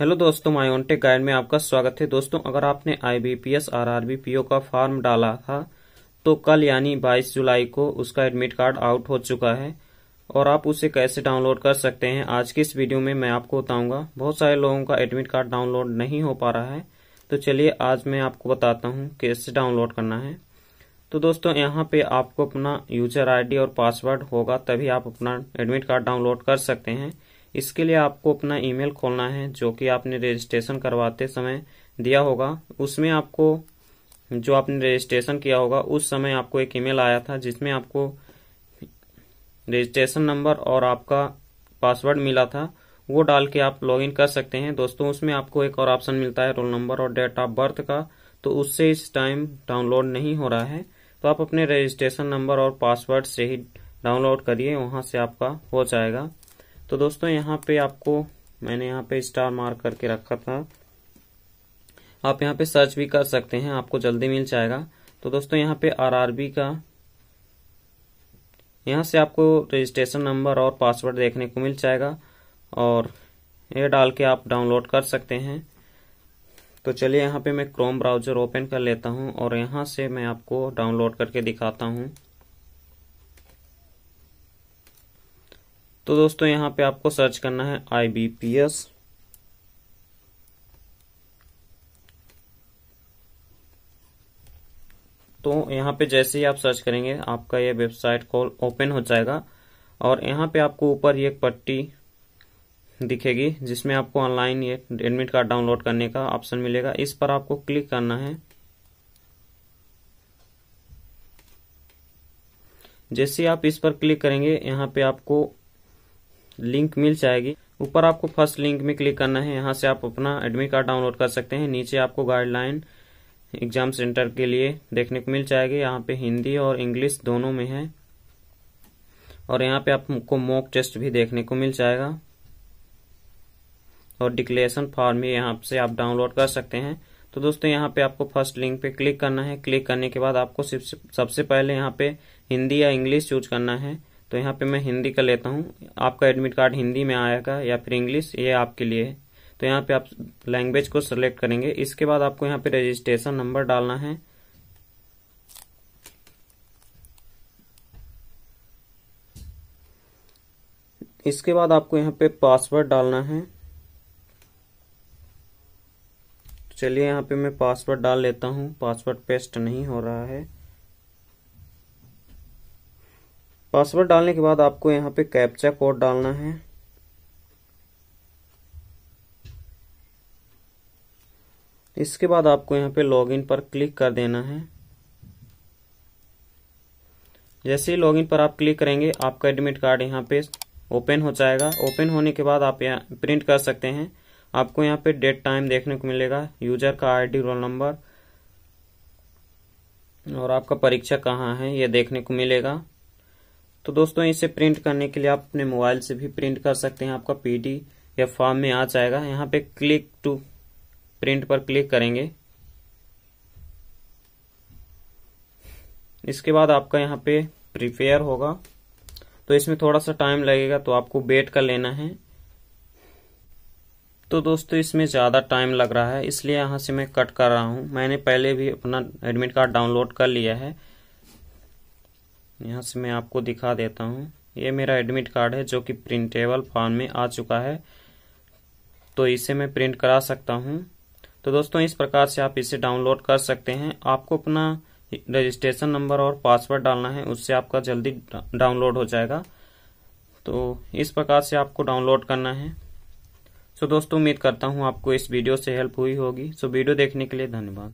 hello दोस्तों मायोन्टेक guide में आपका स्वागत है दोस्तों अगर आपने I B P S R R B P O का फॉर्म डाला था तो कल यानी 22 जुलाई को उसका एडमिट कार्ड आउट हो चुका है और आप उसे कैसे डाउनलोड कर सकते हैं आज की इस वीडियो में मैं आपको बताऊंगा बहुत सारे लोगों का एडमिट कार्ड डाउनलोड नहीं हो पा रहा है तो चलिए आज मैं आपको बताता हूँ कैसे डाउनलोड करना है तो दोस्तों यहाँ पे आपको अपना यूजर आई और पासवर्ड होगा तभी आप अपना एडमिट कार्ड डाउनलोड कर सकते हैं इसके लिए आपको अपना ईमेल खोलना है जो कि आपने रजिस्ट्रेशन करवाते समय दिया होगा उसमें आपको जो आपने रजिस्ट्रेशन किया होगा उस समय आपको एक ईमेल आया था जिसमें आपको रजिस्ट्रेशन नंबर और आपका पासवर्ड मिला था वो डाल के आप लॉगिन कर सकते हैं दोस्तों उसमें आपको एक और ऑप्शन मिलता है रोल नंबर और डेट ऑफ बर्थ का तो उससे इस टाइम डाउनलोड नहीं हो रहा है तो आप अपने रजिस्ट्रेशन नंबर और पासवर्ड से ही डाउनलोड करिए वहाँ से आपका हो जाएगा तो दोस्तों यहाँ पे आपको मैंने यहाँ पे स्टार मार्क करके रखा था आप यहाँ पे सर्च भी कर सकते हैं आपको जल्दी मिल जाएगा तो दोस्तों यहाँ पे आरआरबी का यहाँ से आपको रजिस्ट्रेशन नंबर और पासवर्ड देखने को मिल जाएगा और ये डाल के आप डाउनलोड कर सकते हैं तो चलिए यहाँ पे मैं क्रोम ब्राउजर ओपन कर लेता हूँ और यहाँ से मैं आपको डाउनलोड करके दिखाता हूँ तो दोस्तों यहां पे आपको सर्च करना है आई बी पी एस तो यहां पे जैसे ही आप सर्च करेंगे आपका ये वेबसाइट कॉल ओपन हो जाएगा और यहां पे आपको ऊपर ये पट्टी दिखेगी जिसमें आपको ऑनलाइन ये एडमिट कार्ड डाउनलोड करने का ऑप्शन मिलेगा इस पर आपको क्लिक करना है जैसे आप इस पर क्लिक करेंगे यहाँ पे आपको लिंक मिल जाएगी ऊपर आपको फर्स्ट लिंक में क्लिक करना है यहाँ से आप अपना एडमिट कार्ड डाउनलोड कर सकते हैं नीचे आपको गाइडलाइन एग्जाम सेंटर के लिए देखने को मिल जाएगी यहाँ पे हिंदी और इंग्लिश दोनों में है और यहाँ पे आपको मॉक टेस्ट भी देखने को मिल जाएगा और डिक्लेरेशन फॉर्म भी यहाँ से आप डाउनलोड कर सकते हैं तो दोस्तों यहाँ पे आपको फर्स्ट लिंक पे क्लिक करना है क्लिक करने के बाद आपको सबसे पहले यहाँ पे हिंदी या इंग्लिश चूज करना है तो यहाँ पे मैं हिंदी का लेता हूँ आपका एडमिट कार्ड हिंदी में आएगा या फिर इंग्लिश ये आपके लिए है तो यहाँ पे आप लैंग्वेज को सिलेक्ट करेंगे इसके बाद आपको यहाँ पे रजिस्ट्रेशन नंबर डालना है इसके बाद आपको यहाँ पे पासवर्ड डालना है तो चलिए यहाँ पे मैं पासवर्ड डाल लेता हूँ पासवर्ड पेस्ट नहीं हो रहा है पासवर्ड डालने के बाद आपको यहाँ पे कैप्चा कोड डालना है इसके बाद आपको यहाँ पे लॉगिन पर क्लिक कर देना है जैसे ही लॉगिन पर आप क्लिक करेंगे आपका एडमिट कार्ड यहाँ पे ओपन हो जाएगा ओपन होने के बाद आप यहाँ प्रिंट कर सकते हैं आपको यहाँ पे डेट टाइम देखने को मिलेगा यूजर का आईडी रोल नंबर और आपका परीक्षा कहाँ है ये देखने को मिलेगा तो दोस्तों इसे प्रिंट करने के लिए आप अपने मोबाइल से भी प्रिंट कर सकते हैं आपका पीडी या फॉर्म में आ जाएगा यहाँ पे क्लिक टू प्रिंट पर क्लिक करेंगे इसके बाद आपका यहाँ पे प्रिपेयर होगा तो इसमें थोड़ा सा टाइम लगेगा तो आपको वेट कर लेना है तो दोस्तों इसमें ज़्यादा टाइम लग रहा है इसलिए यहाँ से मैं कट कर रहा हूँ मैंने पहले भी अपना एडमिट कार्ड डाउनलोड कर लिया है यहाँ से मैं आपको दिखा देता हूँ ये मेरा एडमिट कार्ड है जो कि प्रिंटेबल फॉर्म में आ चुका है तो इसे मैं प्रिंट करा सकता हूँ तो दोस्तों इस प्रकार से आप इसे डाउनलोड कर सकते हैं आपको अपना रजिस्ट्रेशन नंबर और पासवर्ड डालना है उससे आपका जल्दी डाउनलोड हो जाएगा तो इस प्रकार से आपको डाउनलोड करना है सो तो दोस्तों उम्मीद करता हूँ आपको इस वीडियो से हेल्प हुई होगी सो तो वीडियो देखने के लिए धन्यवाद